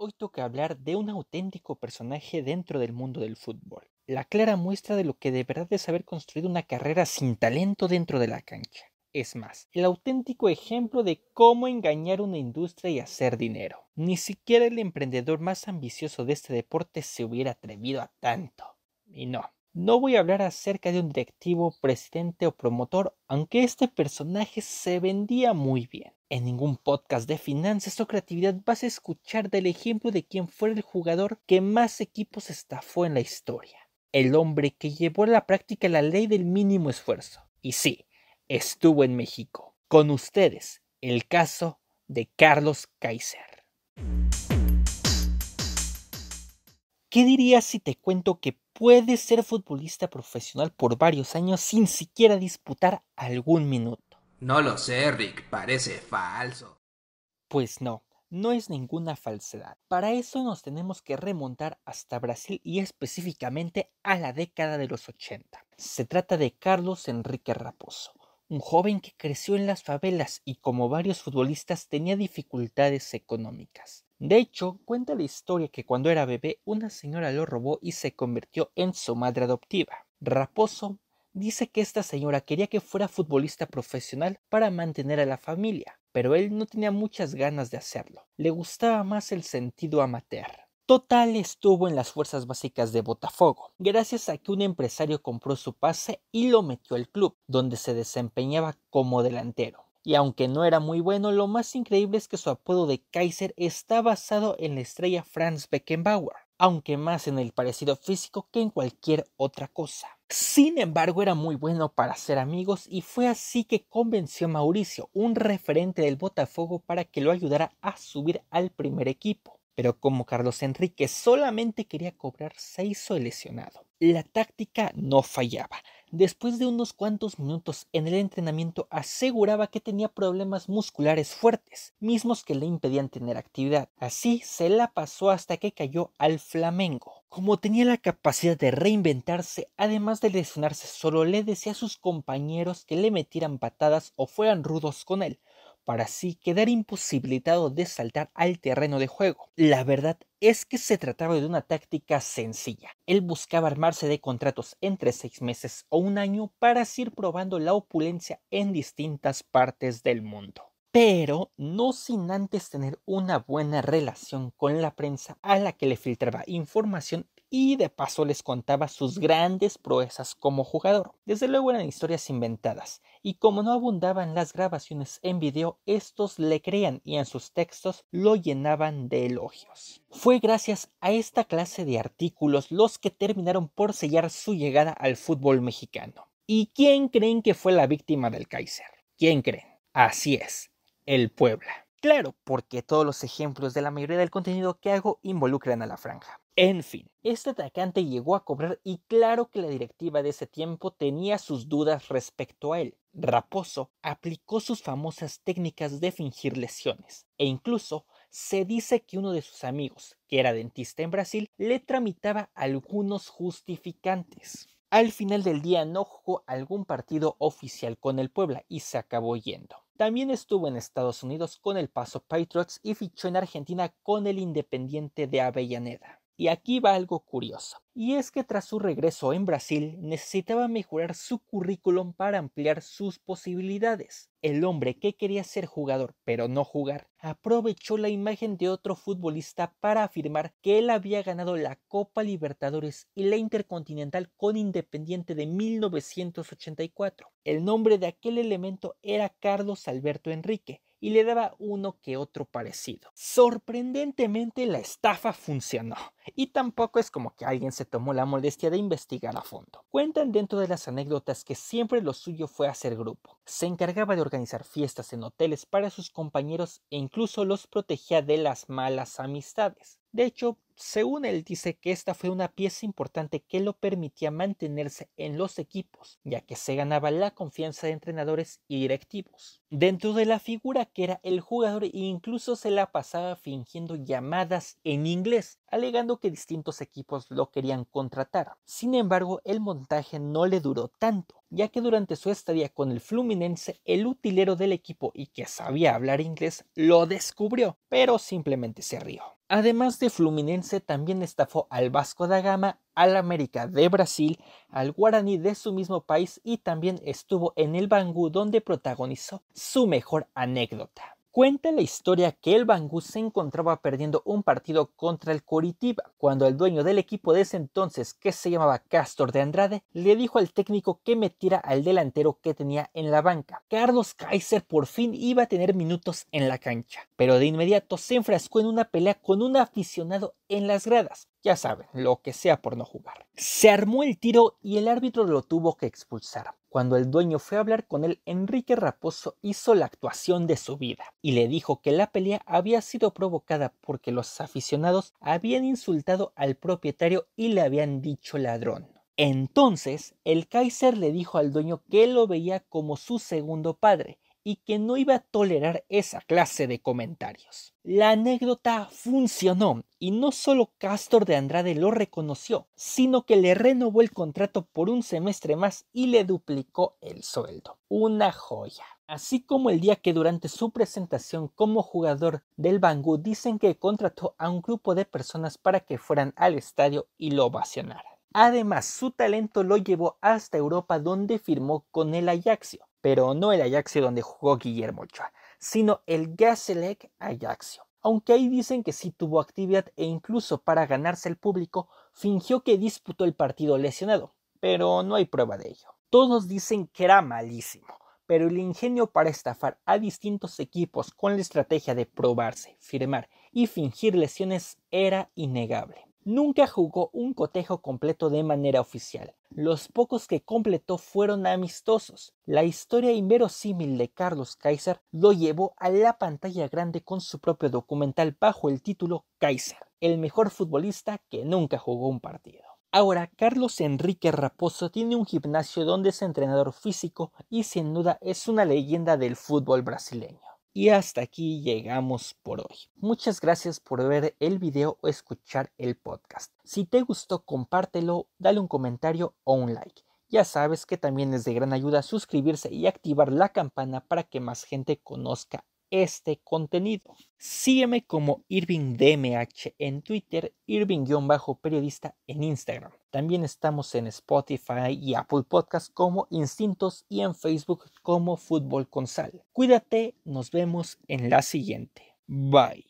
Hoy toca hablar de un auténtico personaje dentro del mundo del fútbol, la clara muestra de lo que de verdad es haber construido una carrera sin talento dentro de la cancha. Es más, el auténtico ejemplo de cómo engañar una industria y hacer dinero. Ni siquiera el emprendedor más ambicioso de este deporte se hubiera atrevido a tanto. Y no, no voy a hablar acerca de un directivo, presidente o promotor, aunque este personaje se vendía muy bien. En ningún podcast de finanzas o creatividad vas a escuchar del ejemplo de quien fue el jugador que más equipos estafó en la historia. El hombre que llevó a la práctica la ley del mínimo esfuerzo. Y sí, estuvo en México. Con ustedes, el caso de Carlos Kaiser. ¿Qué dirías si te cuento que puedes ser futbolista profesional por varios años sin siquiera disputar algún minuto? No lo sé, Rick, parece falso. Pues no, no es ninguna falsedad. Para eso nos tenemos que remontar hasta Brasil y específicamente a la década de los 80. Se trata de Carlos Enrique Raposo, un joven que creció en las favelas y como varios futbolistas tenía dificultades económicas. De hecho, cuenta la historia que cuando era bebé una señora lo robó y se convirtió en su madre adoptiva. Raposo dice que esta señora quería que fuera futbolista profesional para mantener a la familia, pero él no tenía muchas ganas de hacerlo. Le gustaba más el sentido amateur. Total estuvo en las fuerzas básicas de Botafogo, gracias a que un empresario compró su pase y lo metió al club, donde se desempeñaba como delantero y aunque no era muy bueno, lo más increíble es que su apodo de Kaiser está basado en la estrella Franz Beckenbauer, aunque más en el parecido físico que en cualquier otra cosa. Sin embargo, era muy bueno para ser amigos y fue así que convenció a Mauricio, un referente del Botafogo, para que lo ayudara a subir al primer equipo. Pero como Carlos Enrique solamente quería cobrar, se hizo lesionado. La táctica no fallaba. Después de unos cuantos minutos en el entrenamiento aseguraba que tenía problemas musculares fuertes, mismos que le impedían tener actividad. Así se la pasó hasta que cayó al Flamengo. Como tenía la capacidad de reinventarse, además de lesionarse solo, le decía a sus compañeros que le metieran patadas o fueran rudos con él, para sí quedar imposibilitado de saltar al terreno de juego. La verdad es que se trataba de una táctica sencilla. Él buscaba armarse de contratos entre seis meses o un año para ir probando la opulencia en distintas partes del mundo. Pero no sin antes tener una buena relación con la prensa a la que le filtraba información y de paso les contaba sus grandes proezas como jugador. Desde luego eran historias inventadas, y como no abundaban las grabaciones en video, estos le creían y en sus textos lo llenaban de elogios. Fue gracias a esta clase de artículos los que terminaron por sellar su llegada al fútbol mexicano. ¿Y quién creen que fue la víctima del Kaiser? ¿Quién creen? Así es, el Puebla. Claro, porque todos los ejemplos de la mayoría del contenido que hago involucran a la franja. En fin, este atacante llegó a cobrar y claro que la directiva de ese tiempo tenía sus dudas respecto a él. Raposo aplicó sus famosas técnicas de fingir lesiones e incluso se dice que uno de sus amigos, que era dentista en Brasil, le tramitaba algunos justificantes. Al final del día no jugó algún partido oficial con el Puebla y se acabó yendo. También estuvo en Estados Unidos con el Paso Patriots y fichó en Argentina con el Independiente de Avellaneda. Y aquí va algo curioso. Y es que tras su regreso en Brasil necesitaba mejorar su currículum para ampliar sus posibilidades. El hombre que quería ser jugador pero no jugar aprovechó la imagen de otro futbolista para afirmar que él había ganado la Copa Libertadores y la Intercontinental con Independiente de 1984. El nombre de aquel elemento era Carlos Alberto Enrique, y le daba uno que otro parecido. Sorprendentemente la estafa funcionó y tampoco es como que alguien se tomó la molestia de investigar a fondo. Cuentan dentro de las anécdotas que siempre lo suyo fue hacer grupo se encargaba de organizar fiestas en hoteles para sus compañeros e incluso los protegía de las malas amistades. De hecho, según él dice que esta fue una pieza importante que lo permitía mantenerse en los equipos, ya que se ganaba la confianza de entrenadores y directivos. Dentro de la figura que era el jugador incluso se la pasaba fingiendo llamadas en inglés alegando que distintos equipos lo querían contratar. Sin embargo, el montaje no le duró tanto, ya que durante su estadía con el Fluminense, el utilero del equipo y que sabía hablar inglés lo descubrió, pero simplemente se rió. Además de Fluminense, también estafó al Vasco da Gama, al América de Brasil, al Guaraní de su mismo país y también estuvo en el Bangú donde protagonizó su mejor anécdota. Cuenta la historia que el Bangú se encontraba perdiendo un partido contra el Coritiba, cuando el dueño del equipo de ese entonces, que se llamaba Castor de Andrade, le dijo al técnico que metiera al delantero que tenía en la banca. Carlos Kaiser por fin iba a tener minutos en la cancha, pero de inmediato se enfrascó en una pelea con un aficionado en las gradas, ya saben, lo que sea por no jugar. Se armó el tiro y el árbitro lo tuvo que expulsar. Cuando el dueño fue a hablar con él, Enrique Raposo hizo la actuación de su vida y le dijo que la pelea había sido provocada porque los aficionados habían insultado al propietario y le habían dicho ladrón. Entonces, el Kaiser le dijo al dueño que lo veía como su segundo padre y que no iba a tolerar esa clase de comentarios. La anécdota funcionó y no solo Castor de Andrade lo reconoció, sino que le renovó el contrato por un semestre más y le duplicó el sueldo. Una joya. Así como el día que durante su presentación como jugador del Bangú dicen que contrató a un grupo de personas para que fueran al estadio y lo ovacionaran. Además, su talento lo llevó hasta Europa donde firmó con el Ajaxio pero no el Ajaxio donde jugó Guillermo Ochoa, sino el Gaselec Ajaxio. Aunque ahí dicen que sí tuvo actividad e incluso para ganarse el público fingió que disputó el partido lesionado, pero no hay prueba de ello. Todos dicen que era malísimo, pero el ingenio para estafar a distintos equipos con la estrategia de probarse, firmar y fingir lesiones era innegable nunca jugó un cotejo completo de manera oficial. Los pocos que completó fueron amistosos. La historia inverosímil de Carlos Kaiser lo llevó a la pantalla grande con su propio documental bajo el título Kaiser, el mejor futbolista que nunca jugó un partido. Ahora, Carlos Enrique Raposo tiene un gimnasio donde es entrenador físico y sin duda es una leyenda del fútbol brasileño. Y hasta aquí llegamos por hoy. Muchas gracias por ver el video o escuchar el podcast. Si te gustó, compártelo, dale un comentario o un like. Ya sabes que también es de gran ayuda suscribirse y activar la campana para que más gente conozca este contenido. Sígueme como IrvingDMH en Twitter, Irving-periodista en Instagram. También estamos en Spotify y Apple Podcast como Instintos y en Facebook como Fútbol con Sal. Cuídate, nos vemos en la siguiente. Bye.